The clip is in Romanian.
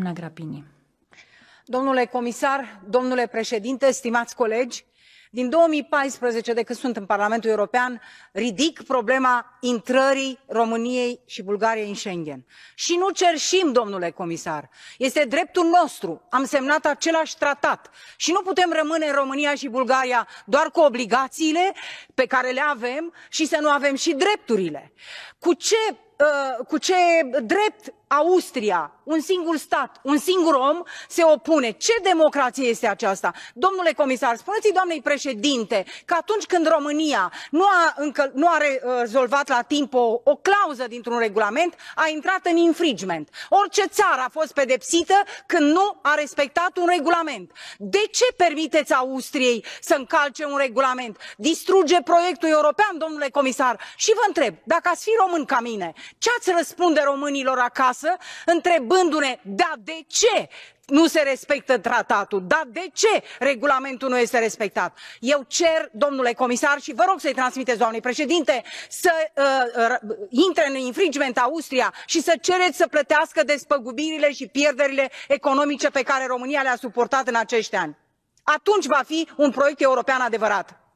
doamna grapini domnule comisar domnule președinte stimați colegi din 2014, de când sunt în parlamentul european ridic problema intrării româniei și bulgariei în schengen și nu cerșim domnule comisar este dreptul nostru am semnat același tratat și nu putem rămâne în românia și bulgaria doar cu obligațiile pe care le avem și să nu avem și drepturile. cu ce Uh, cu ce drept austria un singur stat un singur om se opune. ce democrație este aceasta? domnule comisar spuneți i doamnei președinte că atunci când românia nu a, încă, nu a rezolvat la timp o, o clauză dintr un regulament a intrat în infringement. orice țară a fost pedepsită când nu a respectat un regulament. de ce permiteți austriei să încalce un regulament? distruge proiectul european domnule comisar și vă întreb dacă ați fi român ca mine ce ați răspunde românilor acasă întrebându ne da de ce nu se respectă tratatul da de ce regulamentul nu este respectat? eu cer domnule comisar și vă rog să i transmiteți doamnei președinte să uh, intre în infringement austria și să cereți să plătească despăgubirile și pierderile economice pe care românia le a suportat în acești ani. atunci va fi un proiect european adevărat.